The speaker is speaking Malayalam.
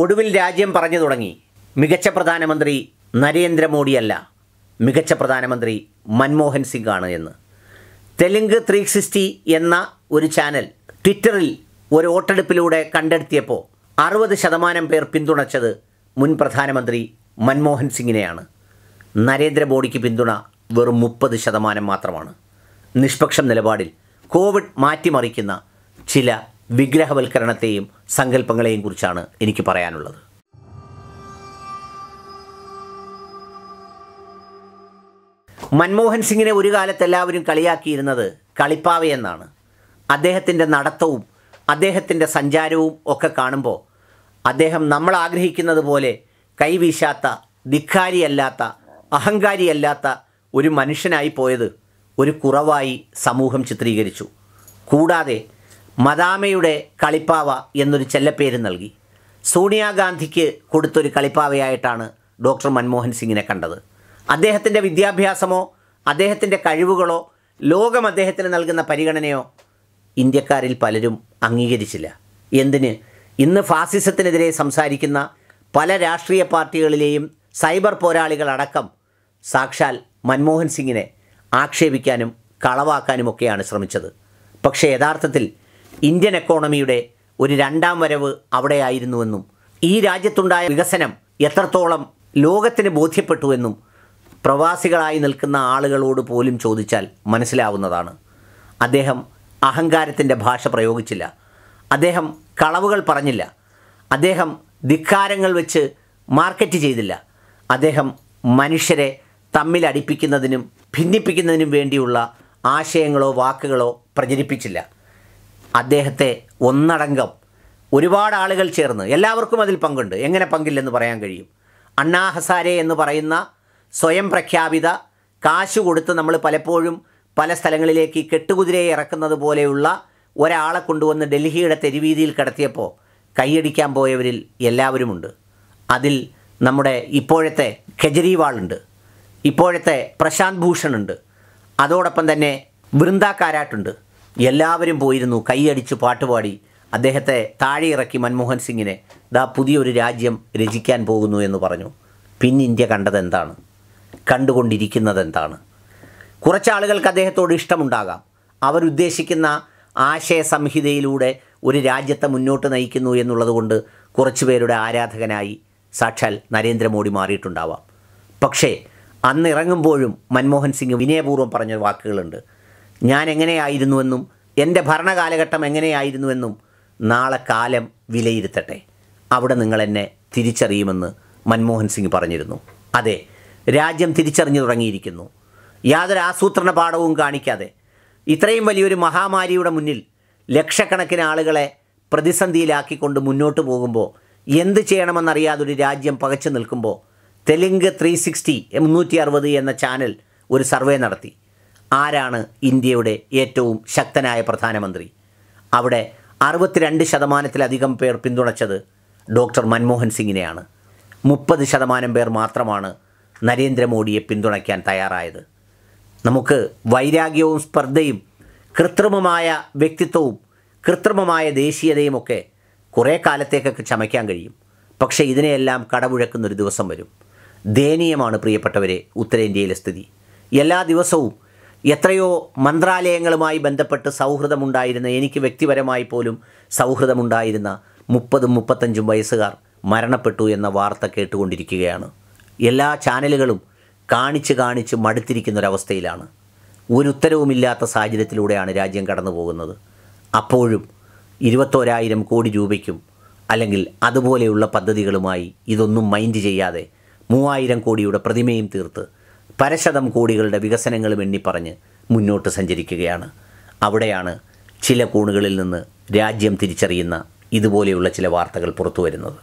ഒടുവിൽ രാജ്യം പറഞ്ഞു തുടങ്ങി മികച്ച പ്രധാനമന്ത്രി നരേന്ദ്രമോദിയല്ല മികച്ച പ്രധാനമന്ത്രി മൻമോഹൻ സിംഗ് ആണ് എന്ന് തെലുങ്ക് ത്രീ സിക്സ്റ്റി എന്ന ഒരു ചാനൽ ട്വിറ്ററിൽ ഒരു വോട്ടെടുപ്പിലൂടെ കണ്ടെടുത്തിയപ്പോൾ അറുപത് ശതമാനം പേർ പിന്തുണച്ചത് മുൻ പ്രധാനമന്ത്രി മൻമോഹൻ സിംഗിനെയാണ് നരേന്ദ്രമോദിക്ക് പിന്തുണ വെറും മുപ്പത് ശതമാനം മാത്രമാണ് നിഷ്പക്ഷം നിലപാടിൽ കോവിഡ് മാറ്റിമറിക്കുന്ന ചില വിഗ്രഹവൽക്കരണത്തെയും സങ്കല്പങ്ങളെയും കുറിച്ചാണ് എനിക്ക് പറയാനുള്ളത് മൻമോഹൻ സിംഗിനെ ഒരു കാലത്ത് എല്ലാവരും കളിയാക്കിയിരുന്നത് കളിപ്പാവയെന്നാണ് അദ്ദേഹത്തിൻ്റെ നടത്തവും അദ്ദേഹത്തിൻ്റെ സഞ്ചാരവും ഒക്കെ കാണുമ്പോൾ അദ്ദേഹം നമ്മൾ ആഗ്രഹിക്കുന്നത് പോലെ കൈവീശാത്ത ധിക്കാരിയല്ലാത്ത അഹങ്കാരിയല്ലാത്ത ഒരു മനുഷ്യനായി പോയത് ഒരു കുറവായി സമൂഹം ചിത്രീകരിച്ചു കൂടാതെ മദാമയുടെ കളിപ്പാവ എന്നൊരു ചെല്ലപ്പേര് നൽകി സോണിയാഗാന്ധിക്ക് കൊടുത്തൊരു കളിപ്പാവയായിട്ടാണ് ഡോക്ടർ മൻമോഹൻ സിംഗിനെ കണ്ടത് അദ്ദേഹത്തിൻ്റെ വിദ്യാഭ്യാസമോ അദ്ദേഹത്തിൻ്റെ കഴിവുകളോ ലോകം അദ്ദേഹത്തിന് നൽകുന്ന പരിഗണനയോ ഇന്ത്യക്കാരിൽ പലരും അംഗീകരിച്ചില്ല എന്തിന് ഇന്ന് ഫാസിസത്തിനെതിരെ സംസാരിക്കുന്ന പല രാഷ്ട്രീയ പാർട്ടികളിലെയും സൈബർ പോരാളികളടക്കം സാക്ഷാൽ മൻമോഹൻ സിംഗിനെ ആക്ഷേപിക്കാനും കളവാക്കാനുമൊക്കെയാണ് ശ്രമിച്ചത് പക്ഷേ യഥാർത്ഥത്തിൽ ഇന്ത്യൻ എക്കോണമിയുടെ ഒരു രണ്ടാം വരവ് അവിടെയായിരുന്നുവെന്നും ഈ രാജ്യത്തുണ്ടായ വികസനം എത്രത്തോളം ലോകത്തിന് ബോധ്യപ്പെട്ടുവെന്നും പ്രവാസികളായി നിൽക്കുന്ന ആളുകളോട് പോലും ചോദിച്ചാൽ മനസ്സിലാവുന്നതാണ് അദ്ദേഹം അഹങ്കാരത്തിൻ്റെ ഭാഷ പ്രയോഗിച്ചില്ല അദ്ദേഹം കളവുകൾ പറഞ്ഞില്ല അദ്ദേഹം ധിക്കാരങ്ങൾ വെച്ച് മാർക്കറ്റ് ചെയ്തില്ല അദ്ദേഹം മനുഷ്യരെ തമ്മിൽ അടിപ്പിക്കുന്നതിനും ഭിന്നിപ്പിക്കുന്നതിനും വേണ്ടിയുള്ള ആശയങ്ങളോ വാക്കുകളോ പ്രചരിപ്പിച്ചില്ല അദ്ദേഹത്തെ ഒന്നടങ്കം ഒരുപാട് ആളുകൾ ചേർന്ന് എല്ലാവർക്കും അതിൽ പങ്കുണ്ട് എങ്ങനെ പങ്കില്ലെന്ന് പറയാൻ കഴിയും അണ്ണാ ഹസാരെ എന്ന് പറയുന്ന സ്വയം പ്രഖ്യാപിത കാശ് കൊടുത്ത് നമ്മൾ പലപ്പോഴും പല സ്ഥലങ്ങളിലേക്ക് കെട്ടുകുതിരയെ ഇറക്കുന്നത് പോലെയുള്ള ഒരാളെ കൊണ്ടുവന്ന് ഡൽഹിയുടെ തെരുവീതിയിൽ കിടത്തിയപ്പോൾ കൈയടിക്കാൻ പോയവരിൽ എല്ലാവരുമുണ്ട് അതിൽ നമ്മുടെ ഇപ്പോഴത്തെ കെജ്രിവാളുണ്ട് ഇപ്പോഴത്തെ പ്രശാന്ത് ഭൂഷണുണ്ട് അതോടൊപ്പം തന്നെ വൃന്ദ കാരാട്ടുണ്ട് എല്ലാവരും പോയിരുന്നു കൈയടിച്ച് പാട്ടുപാടി അദ്ദേഹത്തെ താഴെ ഇറക്കി മൻമോഹൻ സിംഗിനെ ദാ പുതിയൊരു രാജ്യം രചിക്കാൻ പോകുന്നു എന്ന് പറഞ്ഞു പിന്നെ ഇന്ത്യ കണ്ടതെന്താണ് എന്താണ് കുറച്ചാളുകൾക്ക് അദ്ദേഹത്തോട് ഇഷ്ടമുണ്ടാകാം അവരുദ്ദേശിക്കുന്ന ആശയ സംഹിതയിലൂടെ ഒരു രാജ്യത്തെ മുന്നോട്ട് നയിക്കുന്നു എന്നുള്ളതുകൊണ്ട് കുറച്ചു പേരുടെ ആരാധകനായി സാക്ഷാൽ നരേന്ദ്രമോദി മാറിയിട്ടുണ്ടാവാം പക്ഷേ അന്ന് മൻമോഹൻ സിംഗ് വിനയപൂർവ്വം പറഞ്ഞ വാക്കുകളുണ്ട് ഞാൻ എങ്ങനെയായിരുന്നുവെന്നും എൻ്റെ ഭരണകാലഘട്ടം എങ്ങനെയായിരുന്നുവെന്നും നാളെ കാലം വിലയിരുത്തട്ടെ അവിടെ നിങ്ങൾ എന്നെ തിരിച്ചറിയുമെന്ന് മൻമോഹൻ സിംഗ് പറഞ്ഞിരുന്നു അതെ രാജ്യം തിരിച്ചറിഞ്ഞു തുടങ്ങിയിരിക്കുന്നു യാതൊരു ആസൂത്രണ പാഠവും കാണിക്കാതെ ഇത്രയും വലിയൊരു മഹാമാരിയുടെ മുന്നിൽ ലക്ഷക്കണക്കിന് ആളുകളെ പ്രതിസന്ധിയിലാക്കിക്കൊണ്ട് മുന്നോട്ട് പോകുമ്പോൾ എന്ത് ചെയ്യണമെന്നറിയാതൊരു രാജ്യം പകച്ചു നിൽക്കുമ്പോൾ തെലുങ്ക് ത്രീ സിക്സ്റ്റി മുന്നൂറ്റി അറുപത് എന്ന ചാനൽ ഒരു സർവേ നടത്തി ആരാണ് ഇന്ത്യയുടെ ഏറ്റവും ശക്തനായ പ്രധാനമന്ത്രി അവിടെ അറുപത്തിരണ്ട് ശതമാനത്തിലധികം പേർ പിന്തുണച്ചത് ഡോക്ടർ മൻമോഹൻ സിംഗിനെയാണ് മുപ്പത് ശതമാനം പേർ മാത്രമാണ് നരേന്ദ്രമോദിയെ പിന്തുണയ്ക്കാൻ തയ്യാറായത് നമുക്ക് വൈരാഗ്യവും സ്പർദ്ധയും കൃത്രിമമായ വ്യക്തിത്വവും കൃത്രിമമായ ദേശീയതയും ഒക്കെ കുറേ കാലത്തേക്കൊക്കെ ചമയ്ക്കാൻ കഴിയും പക്ഷേ ഇതിനെയെല്ലാം കടപുഴക്കുന്നൊരു ദിവസം വരും ദയനീയമാണ് പ്രിയപ്പെട്ടവരെ ഉത്തരേന്ത്യയിലെ സ്ഥിതി എല്ലാ ദിവസവും എത്രയോ മന്ത്രാലയങ്ങളുമായി ബന്ധപ്പെട്ട് സൗഹൃദമുണ്ടായിരുന്ന എനിക്ക് വ്യക്തിപരമായി പോലും സൗഹൃദമുണ്ടായിരുന്ന മുപ്പതും മുപ്പത്തഞ്ചും വയസ്സുകാർ മരണപ്പെട്ടു എന്ന വാർത്ത കേട്ടുകൊണ്ടിരിക്കുകയാണ് എല്ലാ ചാനലുകളും കാണിച്ച് കാണിച്ച് മടുത്തിരിക്കുന്നൊരവസ്ഥയിലാണ് ഒരു ഉത്തരവുമില്ലാത്ത സാഹചര്യത്തിലൂടെയാണ് രാജ്യം കടന്നു പോകുന്നത് അപ്പോഴും ഇരുപത്തോരായിരം കോടി രൂപയ്ക്കും അല്ലെങ്കിൽ അതുപോലെയുള്ള പദ്ധതികളുമായി ഇതൊന്നും മൈൻഡ് ചെയ്യാതെ മൂവായിരം കോടിയുടെ പ്രതിമയും തീർത്ത് പരശതം കോടികളുടെ വികസനങ്ങളും എണ്ണിപ്പറഞ്ഞ് മുന്നോട്ട് സഞ്ചരിക്കുകയാണ് അവിടെയാണ് ചില കോണുകളിൽ നിന്ന് രാജ്യം തിരിച്ചറിയുന്ന ഇതുപോലെയുള്ള ചില വാർത്തകൾ പുറത്തു വരുന്നത്